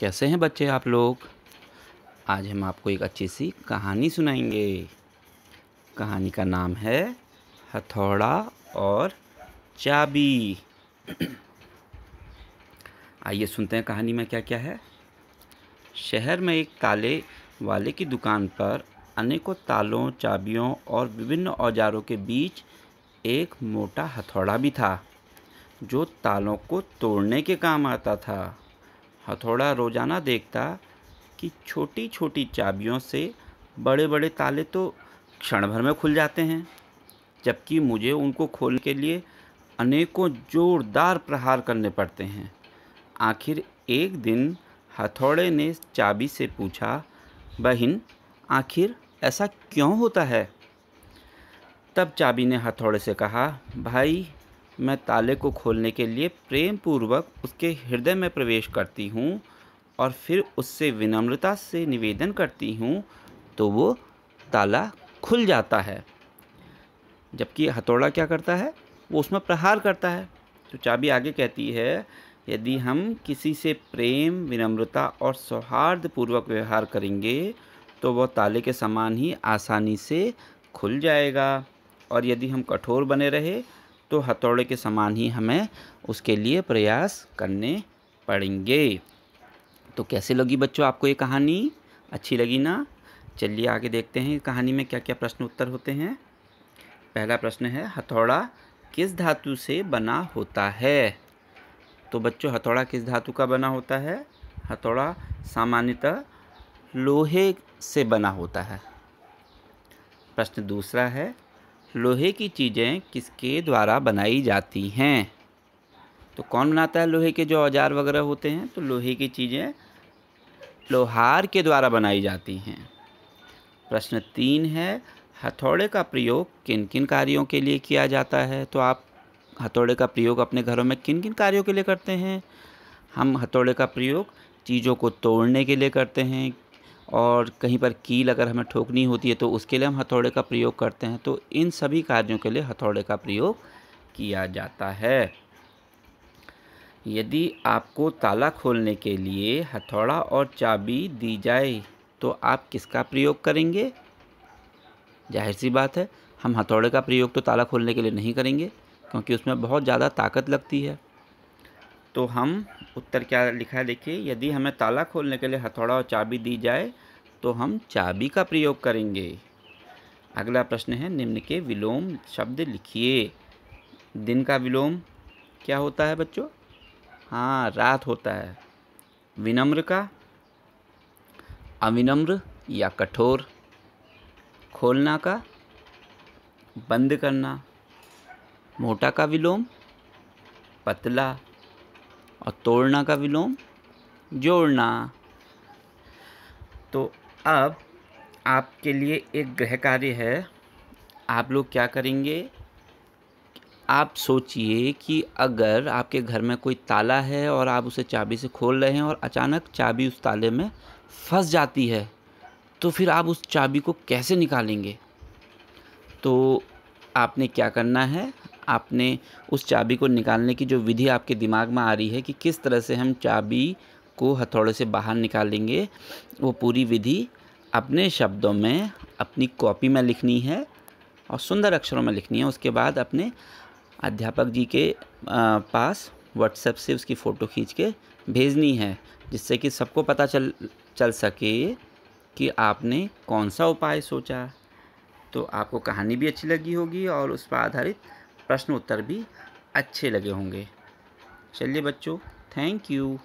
कैसे हैं बच्चे आप लोग आज हम आपको एक अच्छी सी कहानी सुनाएंगे कहानी का नाम है हथौड़ा और चाबी आइए सुनते हैं कहानी में क्या क्या है शहर में एक ताले वाले की दुकान पर अनेकों तालों चाबियों और विभिन्न औजारों के बीच एक मोटा हथौड़ा भी था जो तालों को तोड़ने के काम आता था हथौड़ा रोज़ाना देखता कि छोटी छोटी चाबियों से बड़े बड़े ताले तो क्षण भर में खुल जाते हैं जबकि मुझे उनको खोलने के लिए अनेकों जोरदार प्रहार करने पड़ते हैं आखिर एक दिन हथौड़े ने चाबी से पूछा बहन आखिर ऐसा क्यों होता है तब चाबी ने हथौड़े से कहा भाई मैं ताले को खोलने के लिए प्रेम पूर्वक उसके हृदय में प्रवेश करती हूँ और फिर उससे विनम्रता से निवेदन करती हूँ तो वो ताला खुल जाता है जबकि हथौड़ा क्या करता है वो उसमें प्रहार करता है तो चाबी आगे कहती है यदि हम किसी से प्रेम विनम्रता और सौहार्द पूर्वक व्यवहार करेंगे तो वह ताले के समान ही आसानी से खुल जाएगा और यदि हम कठोर बने रहे तो हथौड़े के समान ही हमें उसके लिए प्रयास करने पड़ेंगे तो कैसे लगी बच्चों आपको ये कहानी अच्छी लगी ना चलिए आगे देखते हैं कहानी में क्या क्या प्रश्न उत्तर होते हैं पहला प्रश्न है हथौड़ा किस धातु से बना होता है तो बच्चों हथौड़ा किस धातु का बना होता है हथौड़ा सामान्यतः लोहे से बना होता है प्रश्न दूसरा है लोहे की चीज़ें किसके द्वारा बनाई जाती हैं तो कौन बनाता है लोहे के जो औजार वगैरह होते हैं तो लोहे की चीज़ें लोहार के द्वारा बनाई जाती हैं प्रश्न तीन है हथौड़े का प्रयोग किन किन कार्यों के लिए किया जाता है तो आप हथौड़े का प्रयोग अपने घरों में किन किन कार्यों के लिए करते हैं हम हथौड़े का प्रयोग चीज़ों को तोड़ने के लिए करते हैं और कहीं पर कील अगर हमें ठोकनी होती है तो उसके लिए हम हथौड़े का प्रयोग करते हैं तो इन सभी कार्यों के लिए हथौड़े का प्रयोग किया जाता है यदि आपको ताला खोलने के लिए हथौड़ा और चाबी दी जाए तो आप किसका प्रयोग करेंगे जाहिर सी बात है हम हथौड़े का प्रयोग तो ताला खोलने के लिए नहीं करेंगे क्योंकि उसमें बहुत ज़्यादा ताकत लगती है तो हम उत्तर क्या लिखा है देखिए यदि हमें ताला खोलने के लिए हथौड़ा और चाबी दी जाए तो हम चाबी का प्रयोग करेंगे अगला प्रश्न है निम्न के विलोम शब्द लिखिए दिन का विलोम क्या होता है बच्चों हाँ रात होता है विनम्र का अविनम्र या कठोर खोलना का बंद करना मोटा का विलोम पतला और तोड़ना का विलोम जोड़ना तो अब आपके लिए एक गृह कार्य है आप लोग क्या करेंगे आप सोचिए कि अगर आपके घर में कोई ताला है और आप उसे चाबी से खोल रहे हैं और अचानक चाबी उस ताले में फंस जाती है तो फिर आप उस चाबी को कैसे निकालेंगे तो आपने क्या करना है आपने उस चाबी को निकालने की जो विधि आपके दिमाग में आ रही है कि किस तरह से हम चाबी को हथौड़े से बाहर निकालेंगे वो पूरी विधि अपने शब्दों में अपनी कॉपी में लिखनी है और सुंदर अक्षरों में लिखनी है उसके बाद अपने अध्यापक जी के पास व्हाट्सएप से उसकी फ़ोटो खींच के भेजनी है जिससे कि सबको पता चल चल सके कि आपने कौन सा उपाय सोचा तो आपको कहानी भी अच्छी लगी होगी और उस पर आधारित प्रश्न उत्तर भी अच्छे लगे होंगे चलिए बच्चों थैंक यू